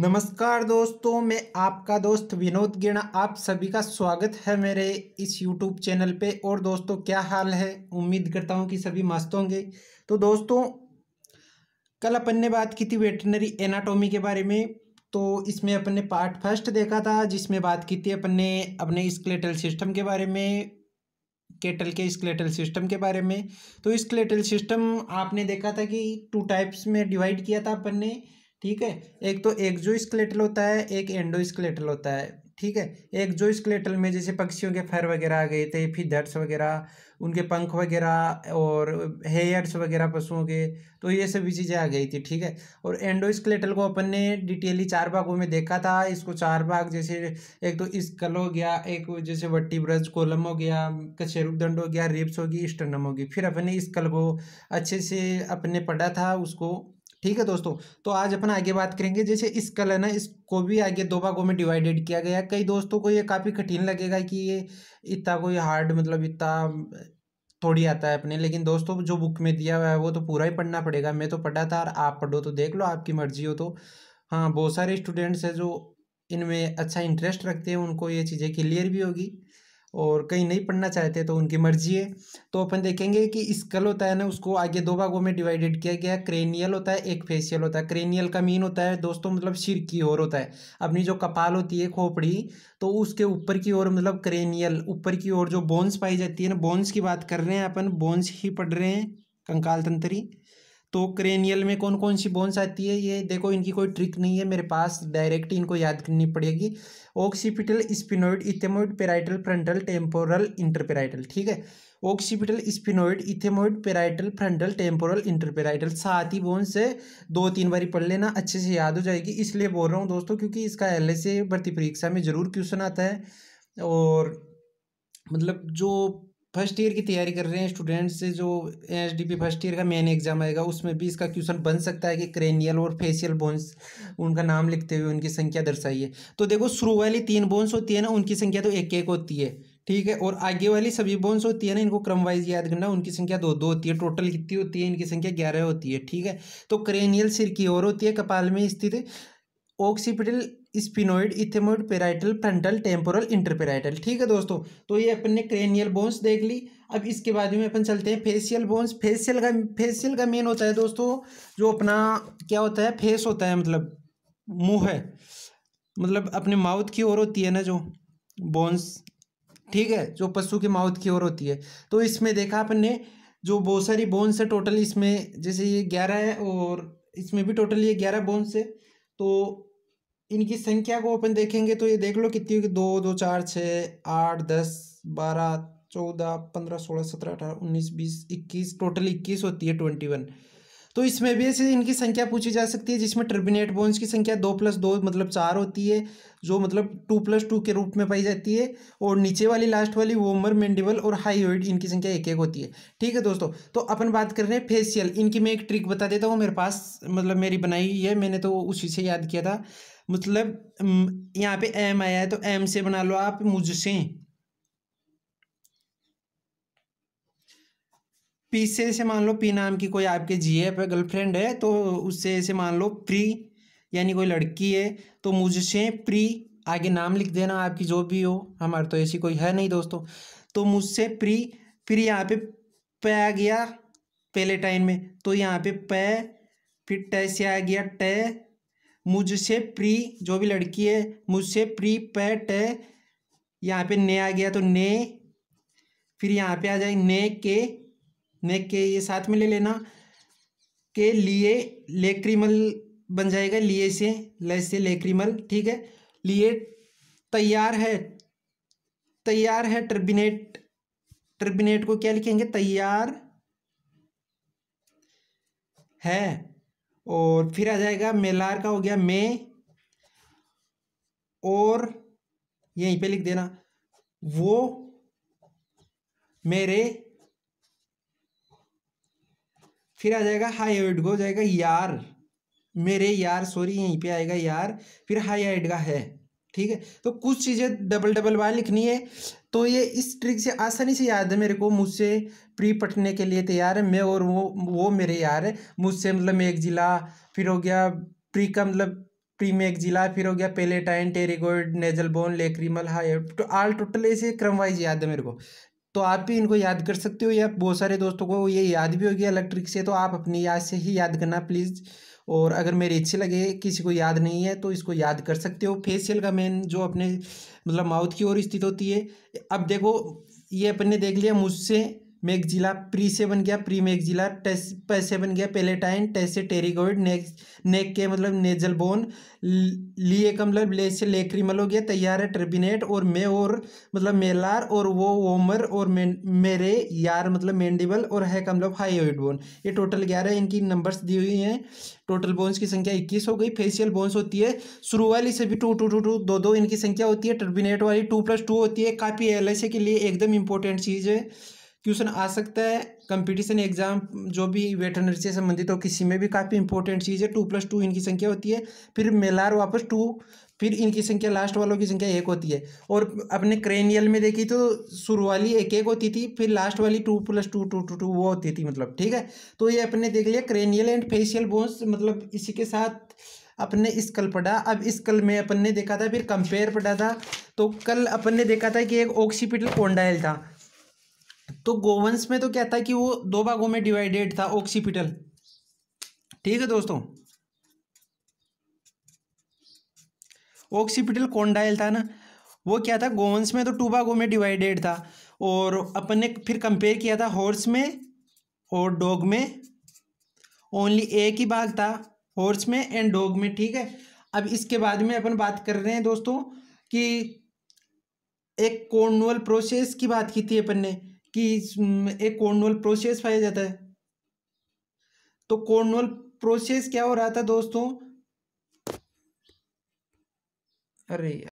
नमस्कार दोस्तों मैं आपका दोस्त विनोद गिणा आप सभी का स्वागत है मेरे इस यूट्यूब चैनल पे और दोस्तों क्या हाल है उम्मीद करता हूँ कि सभी मस्त होंगे तो दोस्तों कल अपन ने बात की थी वेटनरी एनाटॉमी के बारे में तो इसमें अपन ने पार्ट फर्स्ट देखा था जिसमें बात की थी अपन ने अपने स्क्लेटल सिस्टम के बारे में केटल के स्क्लेटल सिस्टम के बारे में तो स्क्लेटल सिस्टम आपने देखा था कि टू टाइप्स में डिवाइड किया था अपन ने ठीक है एक तो एक्जो स्केलेटल होता है एक एंडो स्केलेटल होता है ठीक है एक जो स्केलेटल में जैसे पक्षियों के फर वगैरह आ गए थे तो फिदर्स वगैरह उनके पंख वगैरह और हेयर्स वगैरह पशुओं के तो ये सभी चीज़ें आ गई थी ठीक है और एंडो स्केलेटल को अपन ने डिटेली चार भागों में देखा था इसको चार भाग जैसे एक तो स्कल हो गया एक जैसे वट्टी ब्रज कोलम हो गया दंड हो गया रिप्स होगी स्टनम होगी फिर अपने स्कल को अच्छे से अपने पढ़ा था उसको ठीक है दोस्तों तो आज अपना आगे बात करेंगे जैसे इस कल है ना इसको भी आगे दो भागों में डिवाइडेड किया गया कई दोस्तों को ये काफ़ी कठिन लगेगा कि ये इतना कोई हार्ड मतलब इतना थोड़ी आता है अपने लेकिन दोस्तों जो बुक में दिया हुआ है वो तो पूरा ही पढ़ना पड़ेगा मैं तो पढ़ा था और आप पढ़ो तो देख लो आपकी मर्जी हो तो हाँ बहुत सारे स्टूडेंट्स हैं जो इनमें अच्छा इंटरेस्ट रखते हैं उनको ये चीज़ें क्लियर भी होगी और कहीं नहीं पढ़ना चाहते तो उनकी मर्जी है तो अपन देखेंगे कि स्कल होता है ना उसको आगे दो भागों में डिवाइडेड किया गया क्रेनियल होता है एक फेशियल होता है क्रेनियल का मीन होता है दोस्तों मतलब सिर की ओर होता है अपनी जो कपाल होती है खोपड़ी तो उसके ऊपर की ओर मतलब क्रेनियल ऊपर की ओर जो बोन्स पाई जाती है ना बोन्स की बात कर रहे हैं अपन बोन्स ही पढ़ रहे हैं कंकाल तंत्री तो क्रेनियल में कौन कौन सी बोन्स आती है ये देखो इनकी कोई ट्रिक नहीं है मेरे पास डायरेक्ट इनको याद करनी पड़ेगी occipital sphenoid ethmoid parietal frontal temporal interparietal ठीक है occipital sphenoid ethmoid parietal frontal temporal interparietal सात ही बोन्स है दो तीन बारी पढ़ लेना अच्छे से याद हो जाएगी इसलिए बोल रहा हूँ दोस्तों क्योंकि इसका एल भर्ती परीक्षा में ज़रूर क्वेश्चन आता है और मतलब जो फर्स्ट ईयर की तैयारी कर रहे हैं स्टूडेंट्स से जो S D P first year का मेन एग्जाम आएगा उसमें भी इसका क्वेश्चन बन सकता है कि क्रेनियल और फेशियल बोन्स उनका नाम लिखते हुए उनकी संख्या दर्शाइए तो देखो शुरू वाली तीन बोन्स होती है ना उनकी संख्या तो एक एक होती है ठीक है और आगे वाली सभी बोन्स होती है ना इनको क्रम वाइज याद करना उनकी संख्या दो दो होती है टोटल कितनी होती है इनकी संख्या ग्यारह होती है ठीक है तो क्रेनियल सिर की ओर होती है कपाल में स्थित occipital sphenoid ethmoid parietal frontal temporal interparietal ठीक है दोस्तों तो ये अपन ने क्रेनियल बोन्स देख ली अब इसके बाद में अपन चलते हैं फेशियल बोन्स फेशियल का फेशियल का मेन होता है दोस्तों जो अपना क्या होता है फेस होता है मतलब मुँह है मतलब अपने माउथ की ओर होती है ना जो बोन्स ठीक है जो पशु के माउथ की ओर होती है तो इसमें देखा अपन ने जो बहुत सारी बोन्स है टोटल इसमें जैसे ये ग्यारह है और इसमें भी टोटल ये ग्यारह बोन्स है तो इनकी संख्या को अपन देखेंगे तो ये देख लो कितनी होगी दो दो चार छः आठ दस बारह चौदह पंद्रह सोलह सत्रह अठारह उन्नीस बीस इक्कीस टोटल इक्कीस होती है ट्वेंटी वन तो इसमें भी ऐसे इनकी संख्या पूछी जा सकती है जिसमें टर्बिनेट बोन्स की संख्या दो प्लस दो मतलब चार होती है जो मतलब टू प्लस टू के रूप में पाई जाती है और नीचे वाली लास्ट वाली वोमर मेंडिबल और हाईओइड इनकी संख्या एक एक होती है ठीक है दोस्तों तो अपन बात कर रहे हैं फेसियल इनकी मैं एक ट्रिक बता देता हूँ मेरे पास मतलब मेरी बनाई है मैंने तो उसी से याद किया था मतलब यहाँ पे एम आया है तो एम से बना लो आप मुझसे पी से ऐसे मान लो पी नाम की कोई आपके जी है गर्लफ्रेंड है तो उससे ऐसे मान लो प्री यानी कोई लड़की है तो मुझसे प्री आगे नाम लिख देना आपकी जो भी हो हमारे तो ऐसी कोई है नहीं दोस्तों तो मुझसे प्री फिर यहाँ पे प आ गया पहले टाइम में तो यहाँ पे प फिर ट से आ गया ट मुझसे प्री जो भी लड़की है मुझसे प्री प ट यहाँ पे ने आ गया तो ने फिर यहाँ पे आ जाए ने के ने के ये साथ में ले लेना के लिए लेक्रीमल बन जाएगा लिए से लय से लेक्रीमल ठीक है लिए तैयार है तैयार है टर्बिनेट टर्बिनेट को क्या लिखेंगे तैयार है और फिर आ जाएगा मेलार का हो गया मे और यहीं पे लिख देना वो मेरे फिर आ जाएगा हाई एड गो जाएगा यार मेरे यार सॉरी यहीं पे आएगा यार फिर हाई एड का है ठीक है तो कुछ चीज़ें डबल डबल बार लिखनी है तो ये इस ट्रिक से आसानी से याद है मेरे को मुझसे प्री पटने के लिए तैयार है मैं और वो वो मेरे यार है मुझसे मतलब मेघ जिला फिर हो गया प्री का मतलब प्री मेघ जिला फिर हो गया palatine pterygoid nasal bone lacrimal हाई तो आल टोटल ऐसे क्रम वाइज याद है मेरे को तो आप भी इनको याद कर सकते हो या बहुत सारे दोस्तों को ये याद भी होगी अलग ट्रिक से तो आप अपनी याद से ही याद करना प्लीज़ और अगर मेरे अच्छे लगे किसी को याद नहीं है तो इसको याद कर सकते हो फेसियल का मेन जो अपने मतलब माउथ की ओर स्थित होती है अब देखो ये अपन ने देख लिया मुझसे मैगजिला प्री से बन गया प्री मैगजिला टेस पैसे बन गया पेलेटाइन टेसे टेरिगोइड नेक नेक के मतलब नेजल बोन लिए का मतलब ले से लेक्रीमल हो गया तैयार है टर्बिनेट और मे और मतलब मेलार और वो ओमर और मे, मेरे यार मतलब मेंडिबल और है का मतलब हाईओइड बोन ये टोटल ग्यारह इनकी नंबर्स दी हुई हैं टोटल बोन्स की संख्या इक्कीस हो गई फेशियल बोन्स होती है शुरू वाली भी टू टू टू टू दो दो इनकी संख्या होती है टर्बिनेट वाली टू प्लस टू होती है काफ़ी एल के लिए एकदम इंपॉर्टेंट चीज़ है क्वेश्चन आ सकता है कंपटीशन एग्जाम जो भी वेटनरी से संबंधित हो किसी में भी काफ़ी इंपॉर्टेंट चीज़ है टू प्लस टू इनकी संख्या होती है फिर मेलार वापस टू फिर इनकी संख्या लास्ट वालों की संख्या एक होती है और अपने क्रेनियल में देखी तो शुरू वाली एक एक होती थी फिर लास्ट वाली two plus two two two two वो होती थी मतलब ठीक है तो ये अपने देख लिया क्रेनियल एंड फेशियल बोन्स मतलब इसी के साथ अपने इस कल पढ़ा अब इस कल में अपन ने देखा था फिर कंपेयर पढ़ा था तो कल अपन ने देखा था कि एक ऑक्सीपिटल कोंडाइल था तो गोवंश में तो क्या था कि वो दो भागों में डिवाइडेड था ऑक्सीपिटल ठीक है दोस्तों ऑक्सीपिटल कोंडाइल था ना वो क्या था गोवंश में तो टू भागों में डिवाइडेड था और अपन ने फिर कंपेयर किया था हॉर्स में और डॉग में ओनली एक ही भाग था हॉर्स में एंड डॉग में ठीक है अब इसके बाद में अपन बात कर रहे हैं दोस्तों कि एक कॉर्नुअल प्रोसेस की बात की थी अपन ने कि एक कॉर्नवल प्रोसेस पाया जाता है तो कॉर्नवल प्रोसेस क्या हो रहा था दोस्तों अरे